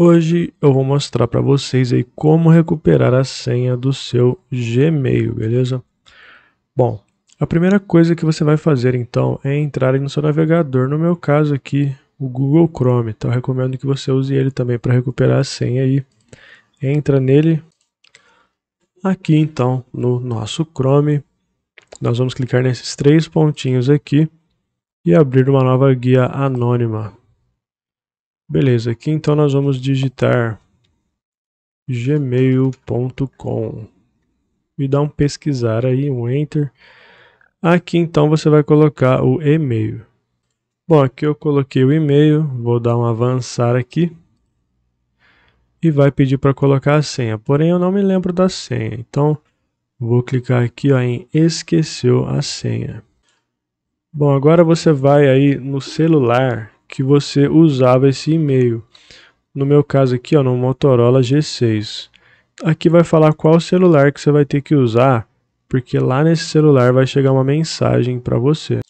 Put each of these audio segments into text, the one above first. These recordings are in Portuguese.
Hoje eu vou mostrar para vocês aí como recuperar a senha do seu Gmail, beleza? Bom, a primeira coisa que você vai fazer então é entrar no seu navegador, no meu caso aqui, o Google Chrome, então recomendo que você use ele também para recuperar a senha aí. Entra nele. Aqui então, no nosso Chrome, nós vamos clicar nesses três pontinhos aqui e abrir uma nova guia anônima. Beleza, aqui então nós vamos digitar gmail.com e dar um pesquisar aí, um enter. Aqui então você vai colocar o e-mail. Bom, aqui eu coloquei o e-mail, vou dar um avançar aqui e vai pedir para colocar a senha. Porém, eu não me lembro da senha, então vou clicar aqui ó, em esqueceu a senha. Bom, agora você vai aí no celular que você usava esse e-mail. No meu caso aqui, ó, no Motorola G6. Aqui vai falar qual celular que você vai ter que usar, porque lá nesse celular vai chegar uma mensagem para você.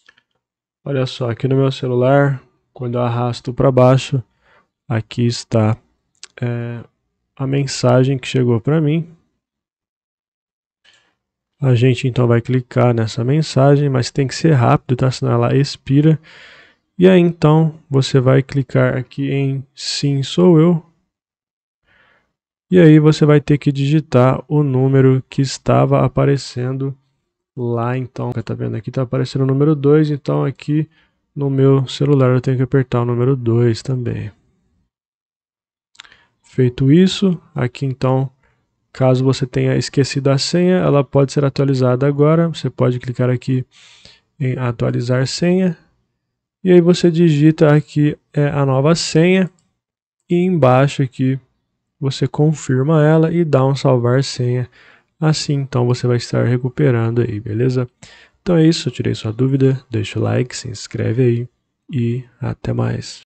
Olha só, aqui no meu celular, quando eu arrasto para baixo, aqui está é, a mensagem que chegou para mim. A gente então vai clicar nessa mensagem, mas tem que ser rápido, tá? Senão ela expira. E aí então você vai clicar aqui em Sim Sou Eu. E aí você vai ter que digitar o número que estava aparecendo lá então. Tá vendo aqui tá aparecendo o número 2, então aqui no meu celular eu tenho que apertar o número 2 também. Feito isso, aqui então, caso você tenha esquecido a senha, ela pode ser atualizada agora. Você pode clicar aqui em atualizar senha e aí você digita aqui é, a nova senha e embaixo aqui você confirma ela e dá um salvar senha. Assim, então você vai estar recuperando aí, beleza? Então é isso, eu tirei sua dúvida, deixa o like, se inscreve aí e até mais.